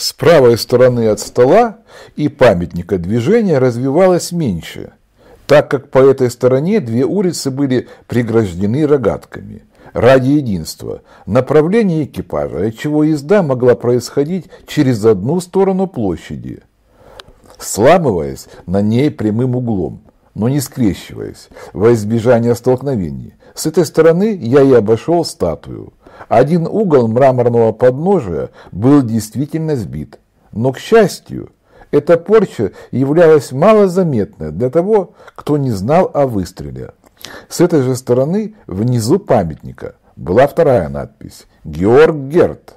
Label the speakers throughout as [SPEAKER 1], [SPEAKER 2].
[SPEAKER 1] С правой стороны от стола и памятника движение развивалось меньше, так как по этой стороне две улицы были преграждены рогатками. Ради единства направление экипажа, отчего езда могла происходить через одну сторону площади, сламываясь на ней прямым углом, но не скрещиваясь, во избежание столкновений. С этой стороны я и обошел статую. Один угол мраморного подножия был действительно сбит. Но, к счастью, эта порча являлась малозаметной для того, кто не знал о выстреле. С этой же стороны, внизу памятника, была вторая надпись «Георг Герт»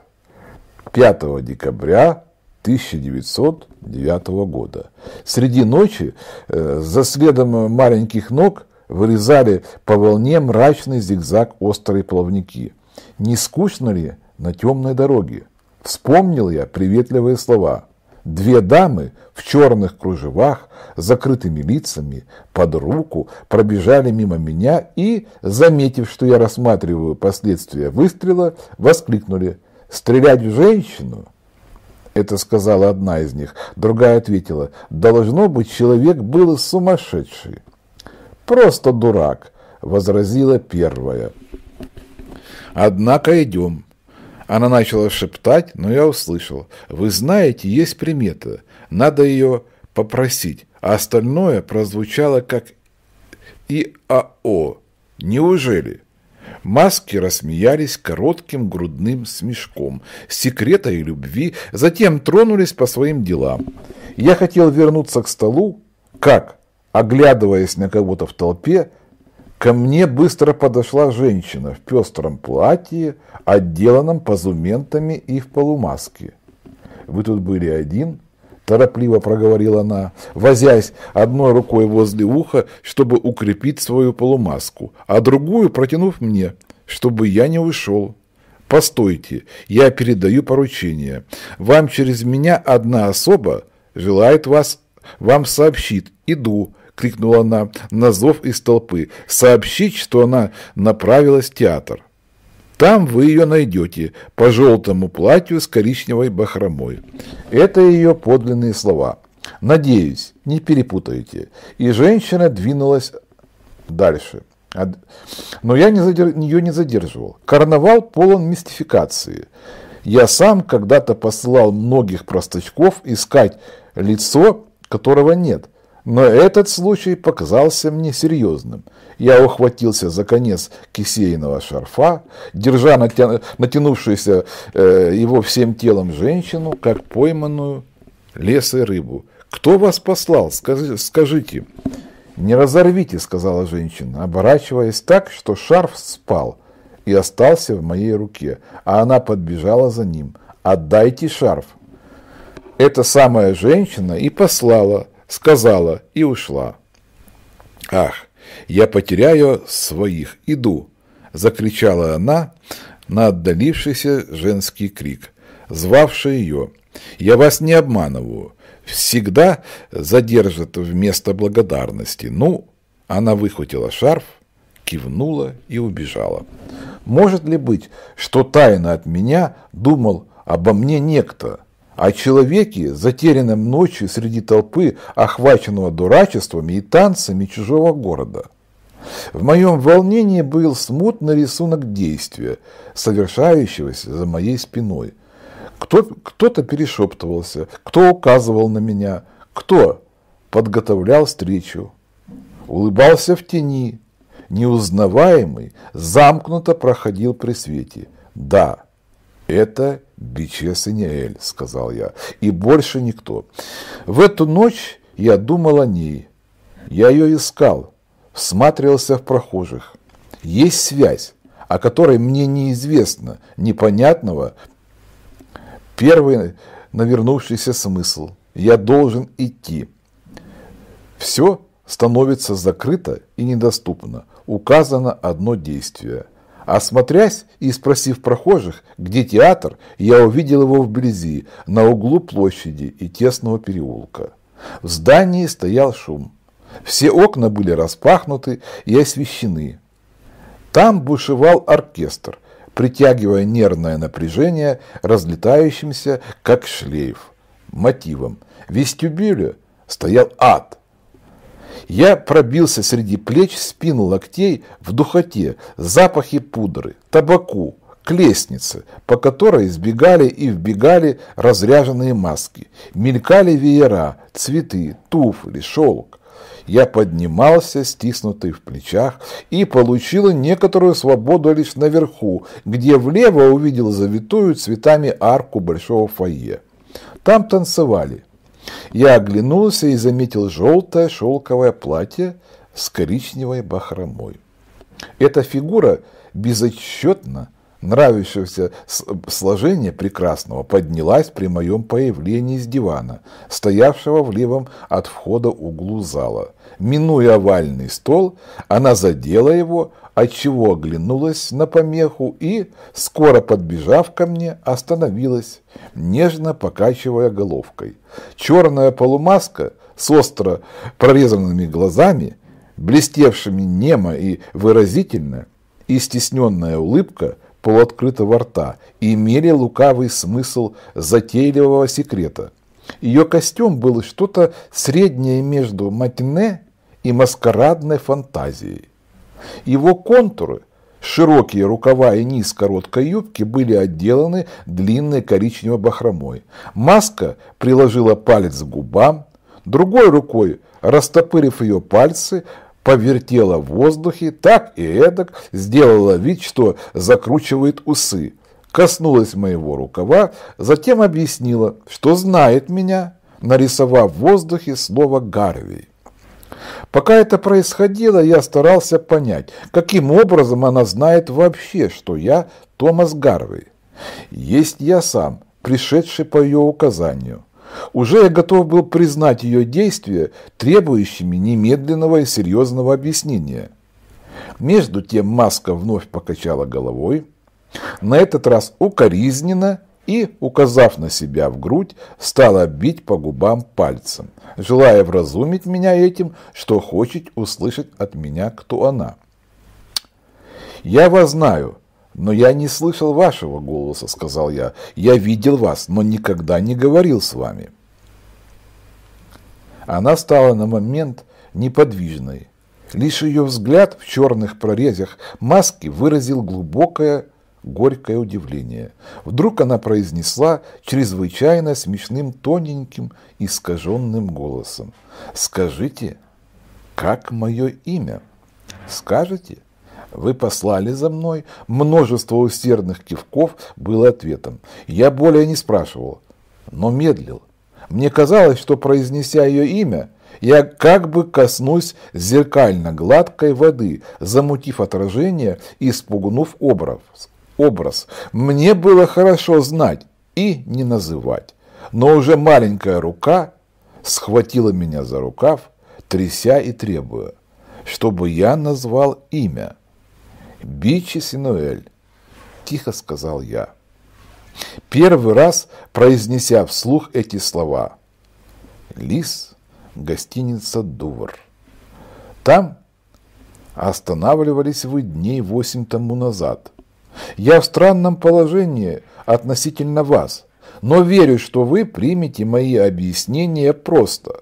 [SPEAKER 1] 5 декабря 1909 года. Среди ночи э, за следом маленьких ног вырезали по волне мрачный зигзаг острые плавники – не скучно ли на темной дороге? Вспомнил я приветливые слова. Две дамы в черных кружевах, закрытыми лицами, под руку, пробежали мимо меня и, заметив, что я рассматриваю последствия выстрела, воскликнули «Стрелять в женщину?» Это сказала одна из них. Другая ответила, должно быть, человек был сумасшедший. Просто дурак, возразила первая. Однако идем. Она начала шептать, но я услышал. Вы знаете, есть примета. Надо ее попросить. А остальное прозвучало как ИАО. Неужели? Маски рассмеялись коротким грудным смешком, секрета и любви, затем тронулись по своим делам. Я хотел вернуться к столу, как, оглядываясь на кого-то в толпе, Ко мне быстро подошла женщина в пестром платье, отделанном позументами и в полумаске. «Вы тут были один?» – торопливо проговорила она, возясь одной рукой возле уха, чтобы укрепить свою полумаску, а другую протянув мне, чтобы я не ушел. «Постойте, я передаю поручение. Вам через меня одна особа желает вас, вам сообщит. Иду. — крикнула она на зов из толпы. «Сообщить, что она направилась в театр. Там вы ее найдете, по желтому платью с коричневой бахромой». Это ее подлинные слова. «Надеюсь, не перепутаете». И женщина двинулась дальше. Но я не задер... ее не задерживал. Карнавал полон мистификации. Я сам когда-то посылал многих простачков искать лицо, которого нет. Но этот случай показался мне серьезным. Я ухватился за конец кисейного шарфа, держа натянувшуюся э, его всем телом женщину, как пойманную лес и рыбу. «Кто вас послал? скажите!» «Не разорвите», — сказала женщина, оборачиваясь так, что шарф спал и остался в моей руке, а она подбежала за ним. «Отдайте шарф!» Эта самая женщина и послала сказала и ушла. «Ах, я потеряю своих, иду!» – закричала она на отдалившийся женский крик, звавший ее. «Я вас не обманываю. Всегда задержат вместо благодарности. Ну, она выхватила шарф, кивнула и убежала. Может ли быть, что тайно от меня думал обо мне некто, о человеке, затерянном ночью среди толпы, охваченного дурачествами и танцами чужого города. В моем волнении был смутный рисунок действия, совершающегося за моей спиной. Кто, кто-то перешептывался, кто указывал на меня, кто подготовлял встречу, улыбался в тени, неузнаваемый, замкнуто проходил при свете. Да, это Бичья Саниэль, сказал я, и больше никто. В эту ночь я думал о ней. Я ее искал, всматривался в прохожих. Есть связь, о которой мне неизвестно, непонятного, первый навернувшийся смысл. Я должен идти. Все становится закрыто и недоступно. Указано одно действие – Осмотрясь и спросив прохожих, где театр, я увидел его вблизи, на углу площади и тесного переулка. В здании стоял шум. Все окна были распахнуты и освещены. Там бушевал оркестр, притягивая нервное напряжение, разлетающимся, как шлейф, мотивом. В вестибюле стоял ад – я пробился среди плеч, спин, локтей в духоте, запахи пудры, табаку, к лестнице, по которой сбегали и вбегали разряженные маски. Мелькали веера, цветы, туфли, шелк. Я поднимался, стиснутый в плечах, и получила некоторую свободу лишь наверху, где влево увидел завитую цветами арку большого фойе. Там танцевали – я оглянулся и заметил желтое шелковое платье с коричневой бахромой. Эта фигура безотчетно нравящегося сложения прекрасного, поднялась при моем появлении с дивана, стоявшего в левом от входа углу зала. Минуя овальный стол, она задела его, отчего оглянулась на помеху и, скоро подбежав ко мне, остановилась, нежно покачивая головкой. Черная полумаска с остро прорезанными глазами, блестевшими немо и выразительно, и стесненная улыбка – полуоткрытого рта и имели лукавый смысл затейливого секрета. Ее костюм был что-то среднее между матине и маскарадной фантазией. Его контуры, широкие рукава и низ короткой юбки, были отделаны длинной коричневой бахромой. Маска приложила палец к губам, другой рукой, растопырив ее пальцы, повертела в воздухе, так и эдак, сделала вид, что закручивает усы. Коснулась моего рукава, затем объяснила, что знает меня, нарисовав в воздухе слово «Гарви». Пока это происходило, я старался понять, каким образом она знает вообще, что я Томас Гарвей. Есть я сам, пришедший по ее указанию. Уже я готов был признать ее действия требующими немедленного и серьезного объяснения. Между тем маска вновь покачала головой, на этот раз укоризненно и, указав на себя в грудь, стала бить по губам пальцем, желая вразумить меня этим, что хочет услышать от меня, кто она. «Я вас знаю», «Но я не слышал вашего голоса», — сказал я. «Я видел вас, но никогда не говорил с вами». Она стала на момент неподвижной. Лишь ее взгляд в черных прорезях маски выразил глубокое, горькое удивление. Вдруг она произнесла чрезвычайно смешным, тоненьким, искаженным голосом. «Скажите, как мое имя? Скажете?» Вы послали за мной? Множество усердных кивков было ответом. Я более не спрашивал, но медлил. Мне казалось, что, произнеся ее имя, я как бы коснусь зеркально-гладкой воды, замутив отражение и спугнув образ. образ. Мне было хорошо знать и не называть, но уже маленькая рука схватила меня за рукав, тряся и требуя, чтобы я назвал имя. «Бичи Синуэль», – тихо сказал я. Первый раз произнеся вслух эти слова. «Лис, гостиница Дувр». Там останавливались вы дней восемь тому назад. Я в странном положении относительно вас, но верю, что вы примете мои объяснения просто.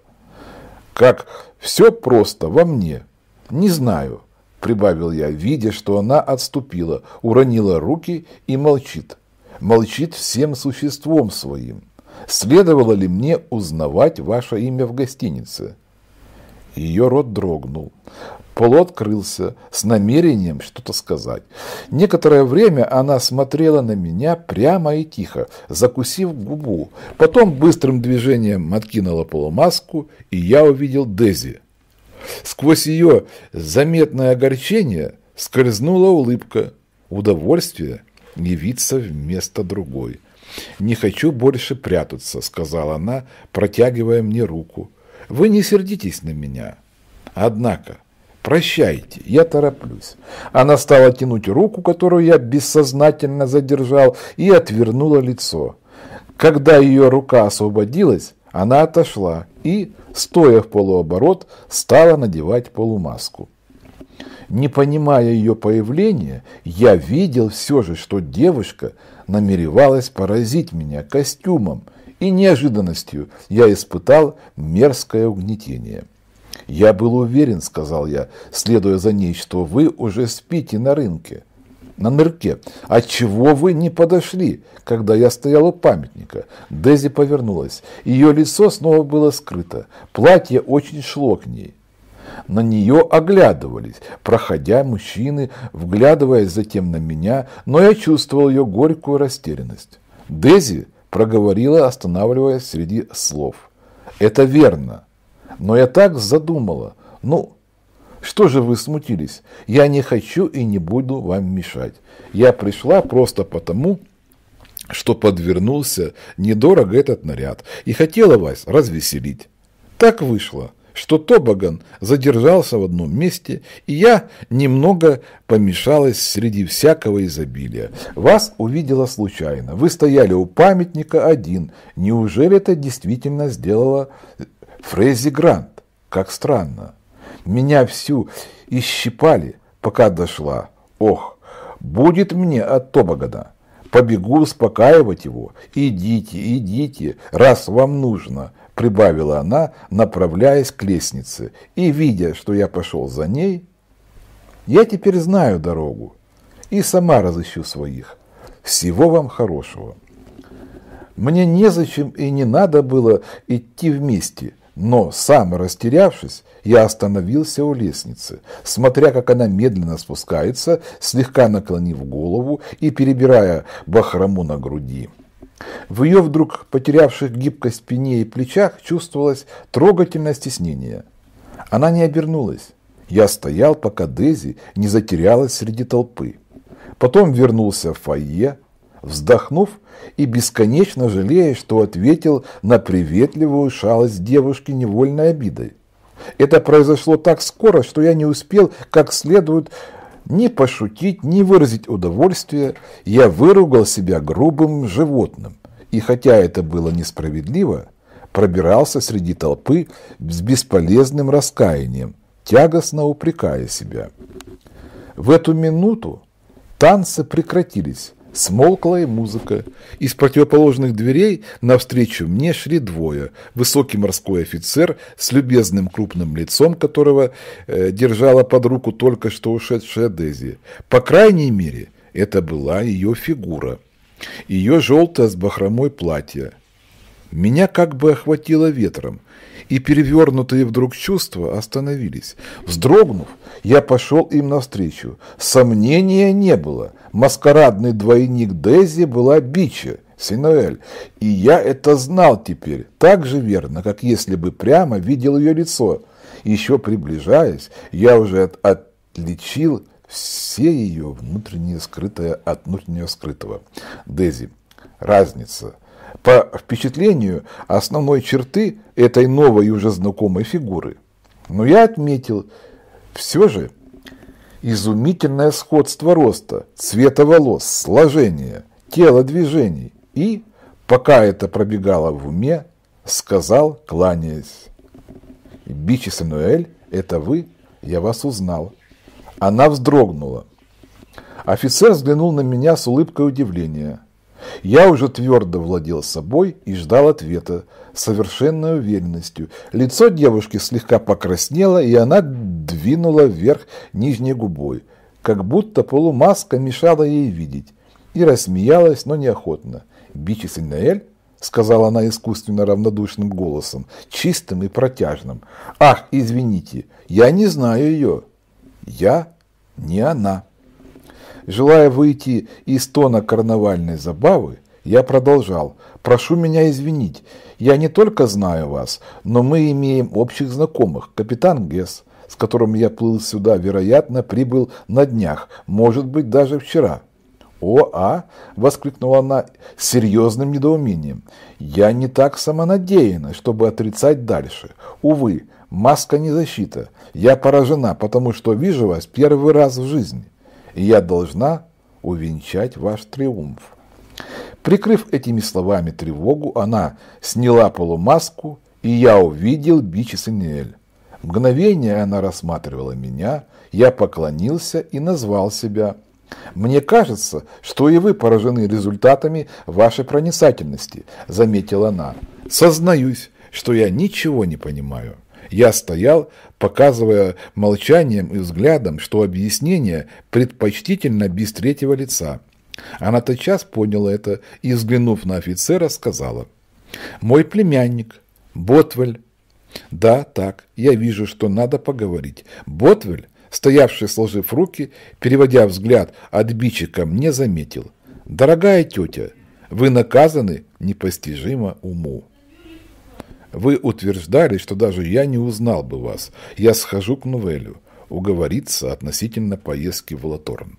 [SPEAKER 1] Как все просто во мне, не знаю прибавил я, видя, что она отступила, уронила руки и молчит. Молчит всем существом своим. Следовало ли мне узнавать ваше имя в гостинице? Ее рот дрогнул. Пол открылся с намерением что-то сказать. Некоторое время она смотрела на меня прямо и тихо, закусив губу. Потом быстрым движением откинула полумаску, и я увидел Дези. Сквозь ее заметное огорчение скользнула улыбка, удовольствие явиться вместо другой. «Не хочу больше прятаться», — сказала она, протягивая мне руку. «Вы не сердитесь на меня. Однако, прощайте, я тороплюсь». Она стала тянуть руку, которую я бессознательно задержал, и отвернула лицо. Когда ее рука освободилась, она отошла и, стоя в полуоборот, стала надевать полумаску. Не понимая ее появления, я видел все же, что девушка намеревалась поразить меня костюмом, и неожиданностью я испытал мерзкое угнетение. «Я был уверен», — сказал я, следуя за ней, — «что вы уже спите на рынке» на нырке. «А чего вы не подошли, когда я стоял у памятника?» Дези повернулась. Ее лицо снова было скрыто. Платье очень шло к ней. На нее оглядывались, проходя мужчины, вглядываясь затем на меня, но я чувствовал ее горькую растерянность. Дези проговорила, останавливаясь среди слов. «Это верно. Но я так задумала. Ну, что же вы смутились? Я не хочу и не буду вам мешать. Я пришла просто потому, что подвернулся недорого этот наряд и хотела вас развеселить. Так вышло, что Тобаган задержался в одном месте, и я немного помешалась среди всякого изобилия. Вас увидела случайно. Вы стояли у памятника один. Неужели это действительно сделала Фрейзи Грант? Как странно. Меня всю исщипали, пока дошла. Ох, будет мне от Тобогана. Побегу успокаивать его. Идите, идите, раз вам нужно, прибавила она, направляясь к лестнице. И, видя, что я пошел за ней, я теперь знаю дорогу и сама разыщу своих. Всего вам хорошего. Мне незачем и не надо было идти вместе. Но, сам растерявшись, я остановился у лестницы, смотря, как она медленно спускается, слегка наклонив голову и перебирая бахрому на груди. В ее вдруг потерявших гибкость спине и плечах чувствовалось трогательное стеснение. Она не обернулась. Я стоял, пока Дези не затерялась среди толпы. Потом вернулся в фойе, вздохнув и бесконечно жалея, что ответил на приветливую шалость девушки невольной обидой. Это произошло так скоро, что я не успел как следует ни пошутить, ни выразить удовольствие. Я выругал себя грубым животным. И хотя это было несправедливо, пробирался среди толпы с бесполезным раскаянием, тягостно упрекая себя. В эту минуту танцы прекратились, Смолкла и музыка. Из противоположных дверей навстречу мне шли двое. Высокий морской офицер с любезным крупным лицом, которого э, держала под руку только что ушедшая Дези. По крайней мере, это была ее фигура. Ее желтое с бахромой платье. Меня как бы охватило ветром – и перевернутые вдруг чувства остановились. Вздрогнув, я пошел им навстречу. Сомнения не было. Маскарадный двойник Дези была Бича, Синуэль. И я это знал теперь так же верно, как если бы прямо видел ее лицо. Еще приближаясь, я уже от отличил все ее внутреннее скрытое от внутреннего скрытого. Дези, разница по впечатлению основной черты этой новой и уже знакомой фигуры. Но я отметил все же изумительное сходство роста, цвета волос, сложения, тела движений и, пока это пробегало в уме, сказал, кланяясь. «Бичи Самуэль, это вы? Я вас узнал». Она вздрогнула. Офицер взглянул на меня с улыбкой удивления – я уже твердо владел собой и ждал ответа, с совершенной уверенностью. Лицо девушки слегка покраснело, и она двинула вверх нижней губой, как будто полумаска мешала ей видеть, и рассмеялась, но неохотно. «Бичи Синеэль?» — сказала она искусственно равнодушным голосом, чистым и протяжным. «Ах, извините, я не знаю ее. Я не она». Желая выйти из тона карнавальной забавы, я продолжал. «Прошу меня извинить. Я не только знаю вас, но мы имеем общих знакомых. Капитан Гесс, с которым я плыл сюда, вероятно, прибыл на днях, может быть, даже вчера». «О, а!» – воскликнула она с серьезным недоумением. «Я не так самонадеяна, чтобы отрицать дальше. Увы, маска не защита. Я поражена, потому что вижу вас первый раз в жизни и я должна увенчать ваш триумф. Прикрыв этими словами тревогу, она сняла полумаску, и я увидел бич Синель. Мгновение она рассматривала меня, я поклонился и назвал себя. «Мне кажется, что и вы поражены результатами вашей проницательности», – заметила она. «Сознаюсь, что я ничего не понимаю». Я стоял, показывая молчанием и взглядом, что объяснение предпочтительно без третьего лица. Она тотчас поняла это и, взглянув на офицера, сказала. «Мой племянник, Ботвель». «Да, так, я вижу, что надо поговорить. Ботвель?» стоявший, сложив руки, переводя взгляд от бичика, мне заметил. «Дорогая тетя, вы наказаны непостижимо уму». Вы утверждали, что даже я не узнал бы вас. Я схожу к Нувелю, уговориться относительно поездки в Латорн.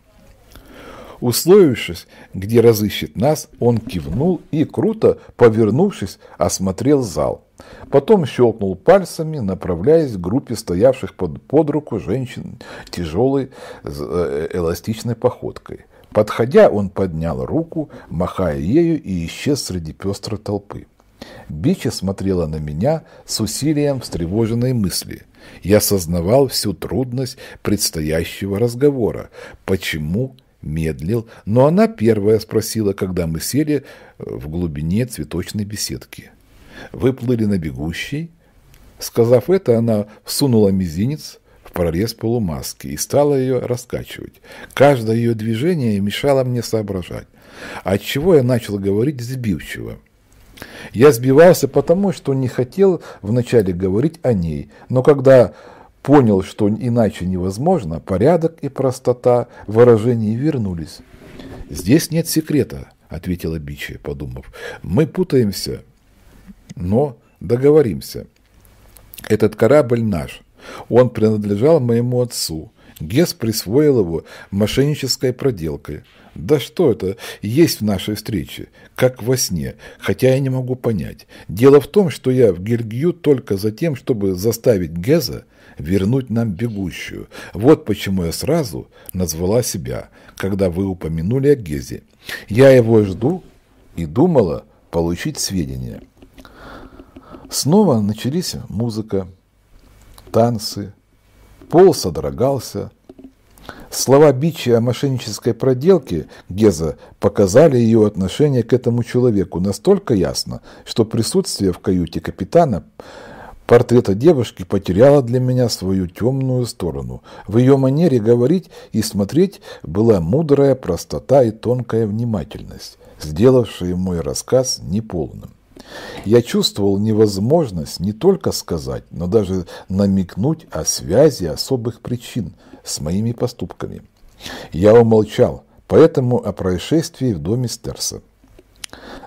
[SPEAKER 1] Условившись, где разыщет нас, он кивнул и, круто повернувшись, осмотрел зал. Потом щелкнул пальцами, направляясь к группе стоявших под, под руку женщин тяжелой э, эластичной походкой. Подходя, он поднял руку, махая ею, и исчез среди пестрой толпы. Бича смотрела на меня с усилием встревоженной мысли. Я осознавал всю трудность предстоящего разговора. Почему медлил, но она первая спросила, когда мы сели э, в глубине цветочной беседки. «Вы плыли на бегущий?» Сказав это, она всунула мизинец в прорез полумаски и стала ее раскачивать. Каждое ее движение мешало мне соображать, отчего я начал говорить сбивчиво. Я сбивался потому, что не хотел вначале говорить о ней, но когда понял, что иначе невозможно, порядок и простота выражений вернулись. «Здесь нет секрета», — ответила Бичи, подумав. «Мы путаемся, но договоримся. Этот корабль наш. Он принадлежал моему отцу. Гес присвоил его мошеннической проделкой. Да что это? Есть в нашей встрече, как во сне, хотя я не могу понять. Дело в том, что я в Гильгью только за тем, чтобы заставить Геза вернуть нам бегущую. Вот почему я сразу назвала себя, когда вы упомянули о Гезе. Я его жду и думала получить сведения. Снова начались музыка, танцы, пол содрогался – Слова Бичи о мошеннической проделке Геза показали ее отношение к этому человеку настолько ясно, что присутствие в каюте капитана портрета девушки потеряло для меня свою темную сторону. В ее манере говорить и смотреть была мудрая простота и тонкая внимательность, сделавшие мой рассказ неполным. Я чувствовал невозможность не только сказать, но даже намекнуть о связи особых причин – с моими поступками. Я умолчал, поэтому о происшествии в доме Стерса.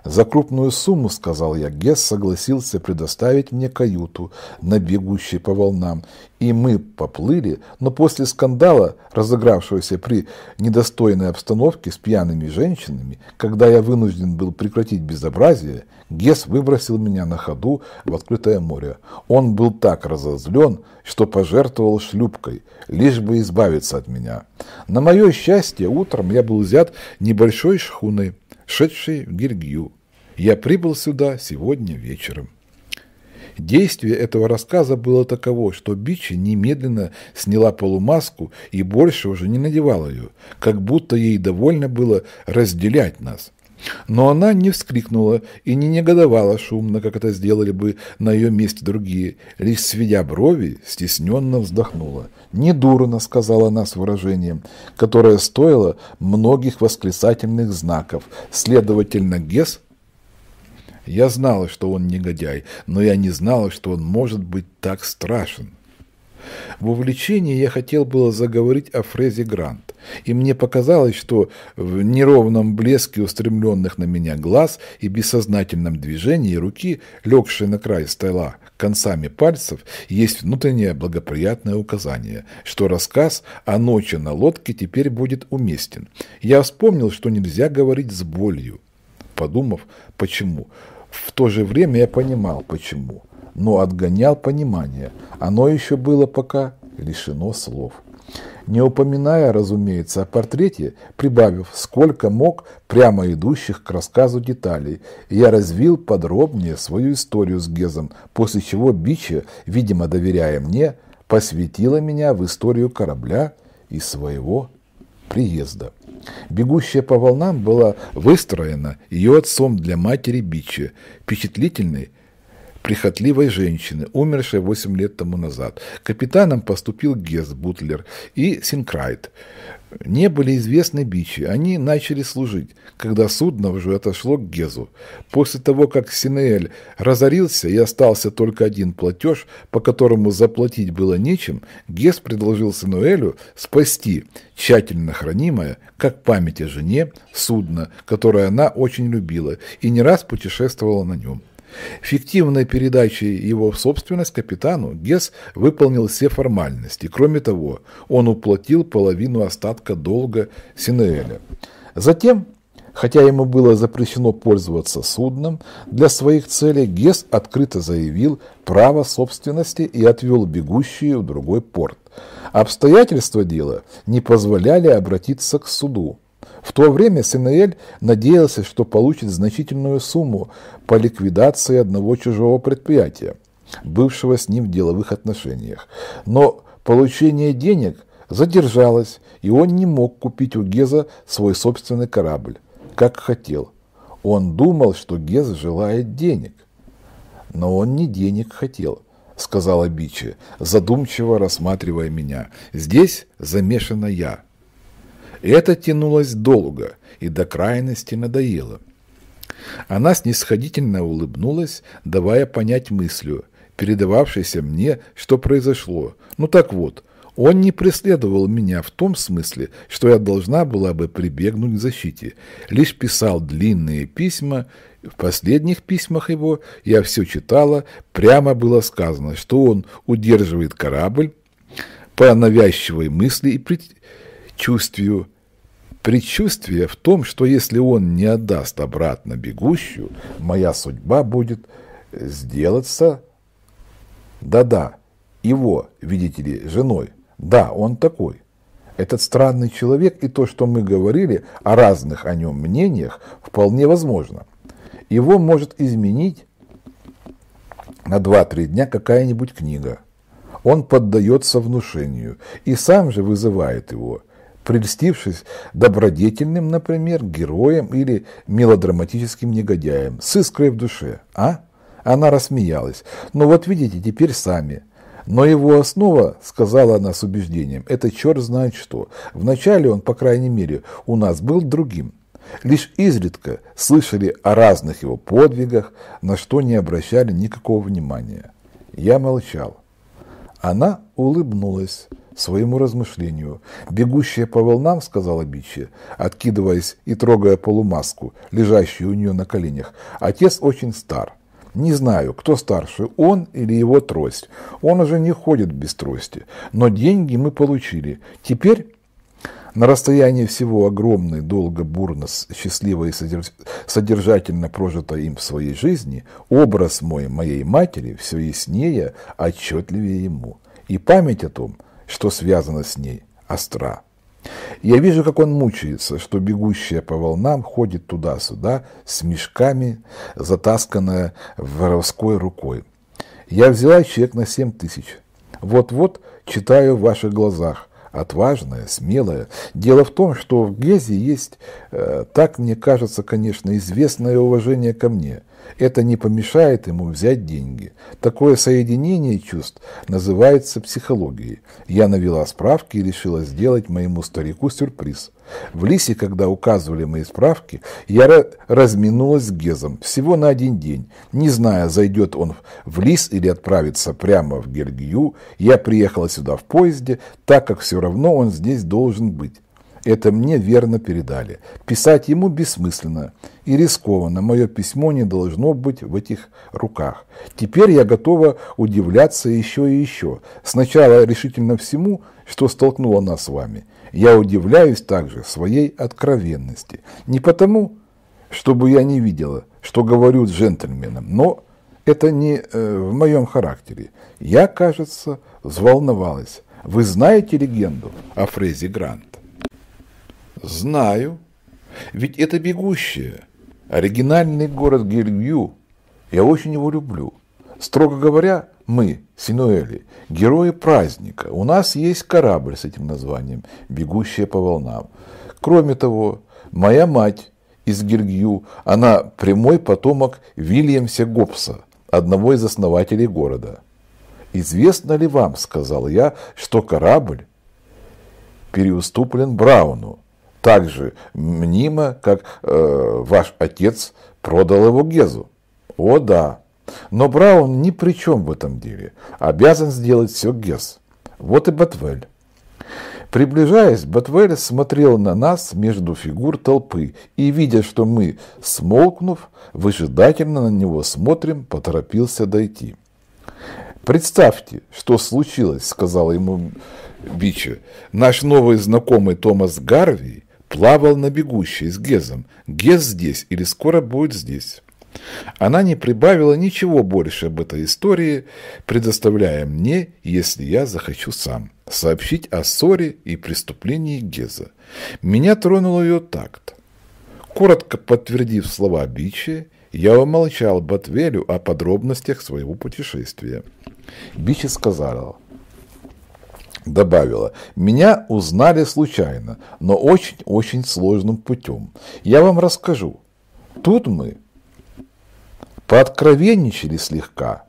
[SPEAKER 1] «За крупную сумму, — сказал я, — Гесс согласился предоставить мне каюту на бегущей по волнам, и мы поплыли, но после скандала, разыгравшегося при недостойной обстановке с пьяными женщинами, когда я вынужден был прекратить безобразие, Гесс выбросил меня на ходу в открытое море. Он был так разозлен, что пожертвовал шлюпкой, лишь бы избавиться от меня. На мое счастье, утром я был взят небольшой шхуной, шедший в Гиргью. Я прибыл сюда сегодня вечером. Действие этого рассказа было таково, что Бичи немедленно сняла полумаску и больше уже не надевала ее, как будто ей довольно было разделять нас. Но она не вскрикнула и не негодовала шумно, как это сделали бы на ее месте другие. Лишь сведя брови, стесненно вздохнула. «Недурно», — сказала она с выражением, которое стоило многих восклицательных знаков. Следовательно, Гес я знала, что он негодяй, но я не знала, что он может быть так страшен. В увлечении я хотел было заговорить о Фрезе Грант, и мне показалось, что в неровном блеске устремленных на меня глаз и бессознательном движении руки, легшей на край стола концами пальцев, есть внутреннее благоприятное указание, что рассказ о ночи на лодке теперь будет уместен. Я вспомнил, что нельзя говорить с болью, подумав, почему. В то же время я понимал, почему но отгонял понимание. Оно еще было пока лишено слов. Не упоминая, разумеется, о портрете, прибавив, сколько мог, прямо идущих к рассказу деталей, я развил подробнее свою историю с Гезом, после чего Бича, видимо доверяя мне, посвятила меня в историю корабля и своего приезда. Бегущая по волнам была выстроена ее отцом для матери Бичи, впечатлительной прихотливой женщины, умершей 8 лет тому назад. Капитаном поступил Гес Бутлер и Синкрайт. Не были известны бичи, они начали служить, когда судно уже отошло к Гезу. После того, как Синеэль разорился и остался только один платеж, по которому заплатить было нечем, Гез предложил Синуэлю спасти тщательно хранимое, как память о жене, судно, которое она очень любила и не раз путешествовала на нем. Фиктивной передачей его в собственность капитану Гес выполнил все формальности. Кроме того, он уплатил половину остатка долга Синеэля. Затем Хотя ему было запрещено пользоваться судном, для своих целей Гес открыто заявил право собственности и отвел бегущие в другой порт. Обстоятельства дела не позволяли обратиться к суду. В то время Синаэль надеялся, что получит значительную сумму по ликвидации одного чужого предприятия, бывшего с ним в деловых отношениях. Но получение денег задержалось, и он не мог купить у Геза свой собственный корабль, как хотел. Он думал, что Гез желает денег. Но он не денег хотел. — сказала Бичи, задумчиво рассматривая меня. «Здесь замешана я». Это тянулось долго и до крайности надоело. Она снисходительно улыбнулась, давая понять мыслью, передававшейся мне, что произошло. Ну так вот, он не преследовал меня в том смысле, что я должна была бы прибегнуть к защите. Лишь писал длинные письма. В последних письмах его я все читала. Прямо было сказано, что он удерживает корабль по навязчивой мысли и предчувствию, Предчувствие в том, что если он не отдаст обратно бегущую, моя судьба будет э, сделаться, да-да, его, видите ли, женой. Да, он такой. Этот странный человек и то, что мы говорили о разных о нем мнениях, вполне возможно. Его может изменить на 2-3 дня какая-нибудь книга. Он поддается внушению и сам же вызывает его – прельстившись добродетельным, например, героем или мелодраматическим негодяем, с искрой в душе, а? Она рассмеялась. «Ну вот видите, теперь сами». Но его основа, сказала она с убеждением, это черт знает что. Вначале он, по крайней мере, у нас был другим. Лишь изредка слышали о разных его подвигах, на что не обращали никакого внимания. Я молчал. Она улыбнулась своему размышлению. «Бегущая по волнам», — сказала Бичи, откидываясь и трогая полумаску, лежащую у нее на коленях, — «отец очень стар». Не знаю, кто старше, он или его трость. Он уже не ходит без трости. Но деньги мы получили. Теперь на расстоянии всего огромной, долго, бурно, счастливо и содержательно прожитой им в своей жизни, образ мой, моей матери, все яснее, отчетливее ему. И память о том – что связано с ней, остра. Я вижу, как он мучается, что бегущая по волнам ходит туда-сюда с мешками, затасканная воровской рукой. Я взяла чек на семь тысяч. Вот-вот читаю в ваших глазах. Отважная, смелая. Дело в том, что в Гезе есть, э, так мне кажется, конечно, известное уважение ко мне – это не помешает ему взять деньги. Такое соединение чувств называется психологией. Я навела справки и решила сделать моему старику сюрприз. В Лисе, когда указывали мои справки, я разминулась с Гезом всего на один день. Не зная, зайдет он в Лис или отправится прямо в Гергию, я приехала сюда в поезде, так как все равно он здесь должен быть. Это мне верно передали. Писать ему бессмысленно и рискованно. Мое письмо не должно быть в этих руках. Теперь я готова удивляться еще и еще. Сначала решительно всему, что столкнуло нас с вами. Я удивляюсь также своей откровенности. Не потому, чтобы я не видела, что говорю с джентльменом, но это не э, в моем характере. Я, кажется, взволновалась. Вы знаете легенду о Фрезе Грант? Знаю. Ведь это бегущее. Оригинальный город Гельгью. Я очень его люблю. Строго говоря, мы, Синуэли, герои праздника. У нас есть корабль с этим названием «Бегущая по волнам». Кроме того, моя мать из Гельгью, она прямой потомок Вильямса Гоббса, одного из основателей города. «Известно ли вам, — сказал я, — что корабль переуступлен Брауну, так же мнимо, как э, ваш отец продал его Гезу. О да, но Браун ни при чем в этом деле. Обязан сделать все Гез. Вот и Батвель. Приближаясь, Батвель смотрел на нас между фигур толпы и, видя, что мы, смолкнув, выжидательно на него смотрим, поторопился дойти. «Представьте, что случилось», — сказал ему Бичи. «Наш новый знакомый Томас Гарви плавал на бегущей с Гезом. Гез здесь или скоро будет здесь. Она не прибавила ничего больше об этой истории, предоставляя мне, если я захочу сам, сообщить о ссоре и преступлении Геза. Меня тронул ее такт. Коротко подтвердив слова Бичи, я умолчал Батвелю о подробностях своего путешествия. Бичи сказала – добавила, «Меня узнали случайно, но очень-очень сложным путем. Я вам расскажу. Тут мы пооткровенничали слегка».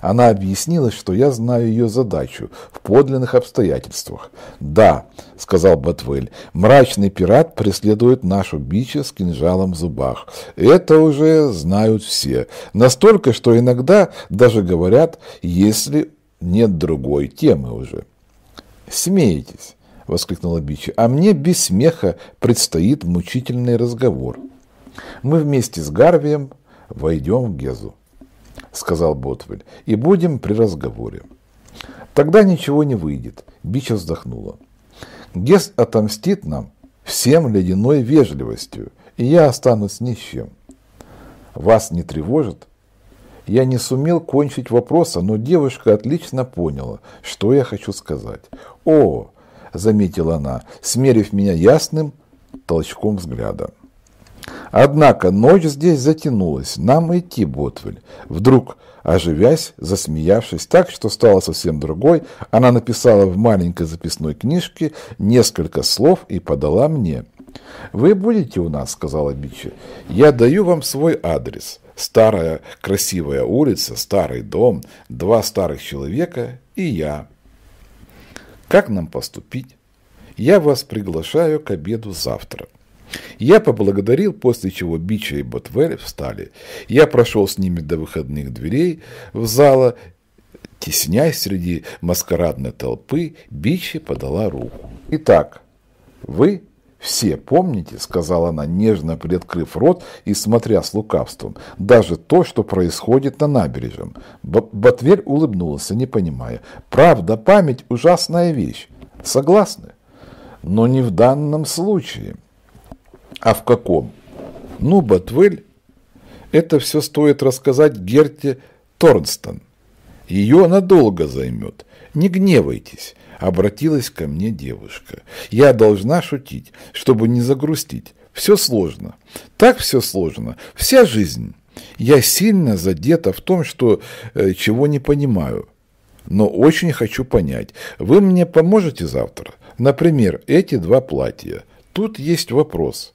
[SPEAKER 1] Она объяснила, что я знаю ее задачу в подлинных обстоятельствах. «Да», — сказал Батвель, — «мрачный пират преследует нашу бича с кинжалом в зубах. Это уже знают все. Настолько, что иногда даже говорят, если нет другой темы уже» смеетесь!» — воскликнула Бичи. «А мне без смеха предстоит мучительный разговор. Мы вместе с Гарвием войдем в Гезу», — сказал Ботвель, — «и будем при разговоре». «Тогда ничего не выйдет», — Бича вздохнула. «Гез отомстит нам всем ледяной вежливостью, и я останусь ни с чем». «Вас не тревожит?» Я не сумел кончить вопроса, но девушка отлично поняла, что я хочу сказать. «О!» – заметила она, смерив меня ясным толчком взгляда. Однако ночь здесь затянулась, нам идти, Ботвель. Вдруг, оживясь, засмеявшись так, что стала совсем другой, она написала в маленькой записной книжке несколько слов и подала мне. «Вы будете у нас», — сказала Бичи. «Я даю вам свой адрес. Старая красивая улица, старый дом, два старых человека и я. Как нам поступить? Я вас приглашаю к обеду завтра. Я поблагодарил, после чего Бича и Ботвель встали. Я прошел с ними до выходных дверей в зала, теснясь среди маскарадной толпы, Бичи подала руку. Итак, вы «Все помните», — сказала она, нежно приоткрыв рот и смотря с лукавством, «даже то, что происходит на набережном». Ботверь улыбнулся, не понимая. «Правда, память — ужасная вещь. Согласны?» «Но не в данном случае». «А в каком?» «Ну, Ботвель, это все стоит рассказать Герте Торнстон. Ее надолго займет. Не гневайтесь». Обратилась ко мне девушка. Я должна шутить, чтобы не загрустить. Все сложно. Так все сложно. Вся жизнь. Я сильно задета в том, что э, чего не понимаю. Но очень хочу понять. Вы мне поможете завтра? Например, эти два платья. Тут есть вопрос.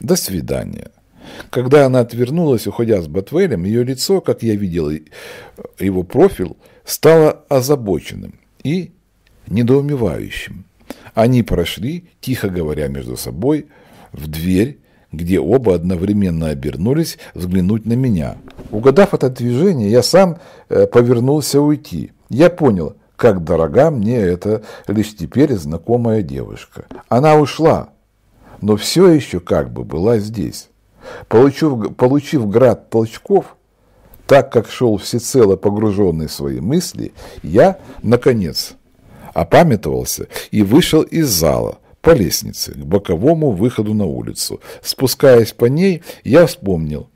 [SPEAKER 1] До свидания. Когда она отвернулась, уходя с Батвелем, ее лицо, как я видел э, его профиль, стало озабоченным и недоумевающим. Они прошли, тихо говоря между собой, в дверь, где оба одновременно обернулись взглянуть на меня. Угадав это движение, я сам э, повернулся уйти. Я понял, как дорога мне эта лишь теперь знакомая девушка. Она ушла, но все еще как бы была здесь. Получив, получив град толчков, так как шел всецело погруженный в свои мысли, я, наконец, опамятовался и вышел из зала по лестнице к боковому выходу на улицу. Спускаясь по ней, я вспомнил,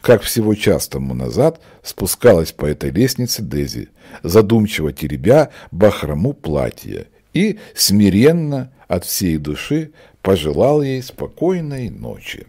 [SPEAKER 1] как всего час тому назад спускалась по этой лестнице Дези, задумчиво теребя бахрому платье, и смиренно от всей души пожелал ей спокойной ночи.